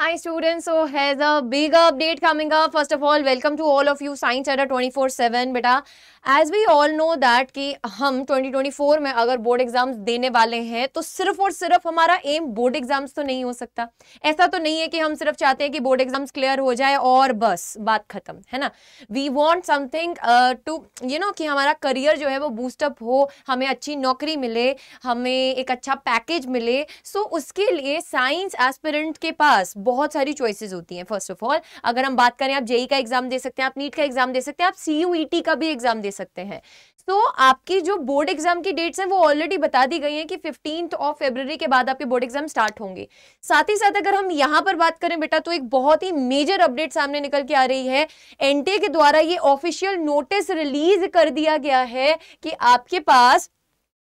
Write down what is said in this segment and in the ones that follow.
Hi students, so has a big update coming up. First of all, welcome to all of you Science Adda 24/7 बेटा as we all know that कि हम 2024 में अगर board exams देने वाले हैं तो सिर्फ और सिर्फ हमारा एम बोर्ड एग्जाम्स तो नहीं हो सकता ऐसा तो नहीं है कि हम सिर्फ चाहते हैं कि बोर्ड एग्जाम्स क्लियर हो जाए और बस बात खत्म है ना we want something to you know कि हमारा करियर जो है वो बूस्टअप हो हमें अच्छी नौकरी मिले हमें एक अच्छा पैकेज मिले सो so उसके लिए साइंस aspirant के पास बहुत सारी चॉइसेस होती हैं फर्स्ट ऑफ ऑल अगर हम बात करें आप जेई e का एग्जाम दे सकते हैं आप नीट का एग्जाम दे सकते हैं आप सीयूईटी e का भी एग्जाम दे सकते हैं तो आपकी जो बोर्ड एग्जाम की डेट्स हैं वो ऑलरेडी बता दी गई हैं कि फिफ्टींथ ऑफ फेब्रवरी के बाद आपके बोर्ड एग्जाम स्टार्ट होंगे साथ ही साथ अगर हम यहाँ पर बात करें बेटा तो एक बहुत ही मेजर अपडेट सामने निकल के आ रही है एनटीए के द्वारा ये ऑफिशियल नोटिस रिलीज कर दिया गया है कि आपके पास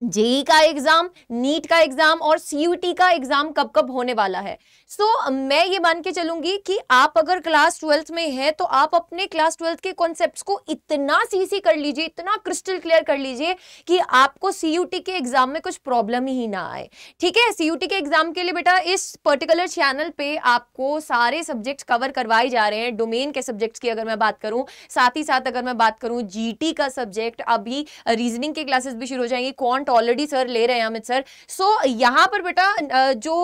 जेई का एग्जाम नीट का एग्जाम और सीयूटी का एग्जाम कब कब होने वाला है सो so, मैं ये मान के चलूंगी कि आप अगर क्लास ट्वेल्थ में है तो आप अपने क्लास ट्वेल्थ के कॉन्सेप्ट्स को इतना सीसी कर लीजिए इतना क्रिस्टल क्लियर कर लीजिए कि आपको सीयूटी के एग्जाम में कुछ प्रॉब्लम ही ना आए ठीक है सीयूटी के एग्जाम के लिए बेटा इस पर्टिकुलर चैनल पे आपको सारे सब्जेक्ट कवर करवाए जा रहे हैं डोमेन के सब्जेक्ट्स की अगर मैं बात करूँ साथ ही साथ अगर मैं बात करूँ जी का सब्जेक्ट अभी रीजनिंग के क्लासेस भी शुरू हो जाएंगी कॉन्ट ऑलरेडी सर ले रहे हैं अमित सर सो so, यहाँ पर बेटा जो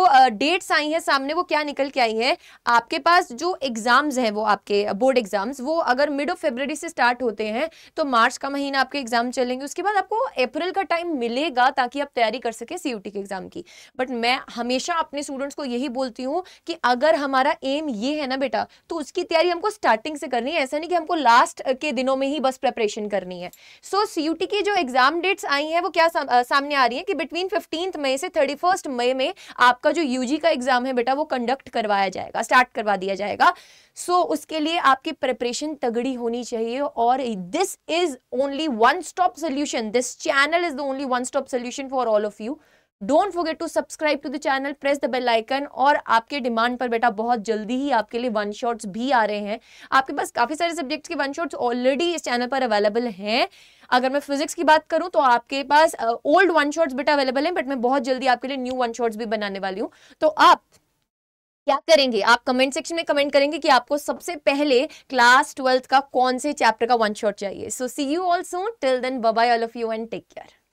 डेट्स आई हैं सामने वो क्या निकल के आई है आपके पास जो एग्जाम्स हैं वो आपके बोर्ड एग्जाम्स वो अगर मिड ऑफ फेबररी से स्टार्ट होते हैं तो मार्च का महीना आपके एग्जाम चलेंगे उसके बाद आपको अप्रैल का टाइम मिलेगा ताकि आप तैयारी कर सके सी के एग्जाम की बट मैं हमेशा अपने स्टूडेंट्स को यही बोलती हूँ कि अगर हमारा एम ये है ना बेटा तो उसकी तैयारी हमको स्टार्टिंग से करनी है ऐसा नहीं कि हमको लास्ट के दिनों में ही बस प्रेपरेशन करनी है सो so, सी की जो एग्जाम डेट्स आई हैं वो क्या सामने आ रही है कि बिटवीन फिफ्टीन मई से थर्टी मई में आपका जो यूजी का एग्जाम है बेटा वो कंडक्ट करवाया जाएगा स्टार्ट करवा दिया जाएगा सो so, उसके लिए आपकी प्रिपरेशन तगड़ी होनी चाहिए और this is only one stop solution this channel is the only one stop solution for all of you don't forget to subscribe to the channel press the bell icon और आपके demand पर बेटा बहुत जल्दी ही आपके लिए वन शॉट्स भी आ रहे हैं आपके पास काफी सारे सब्जेक्ट्स के वन शॉट्स ऑलरेडी इस चैनल पर अवेलेबल हैं अगर मैं फिजिक्स की बात करूं तो आपके पास ओल्ड वन शॉट्स बेटा अवेलेबल हैं बट मैं बहुत जल्दी आपके लिए न्यू वन शॉट्स भी बनाने वाली हूँ तो आप क्या करेंगे आप कमेंट सेक्शन में कमेंट करेंगे कि आपको सबसे पहले क्लास ट्वेल्थ का कौन से चैप्टर का वन शॉट चाहिए so see you all soon till then bye all of you and take care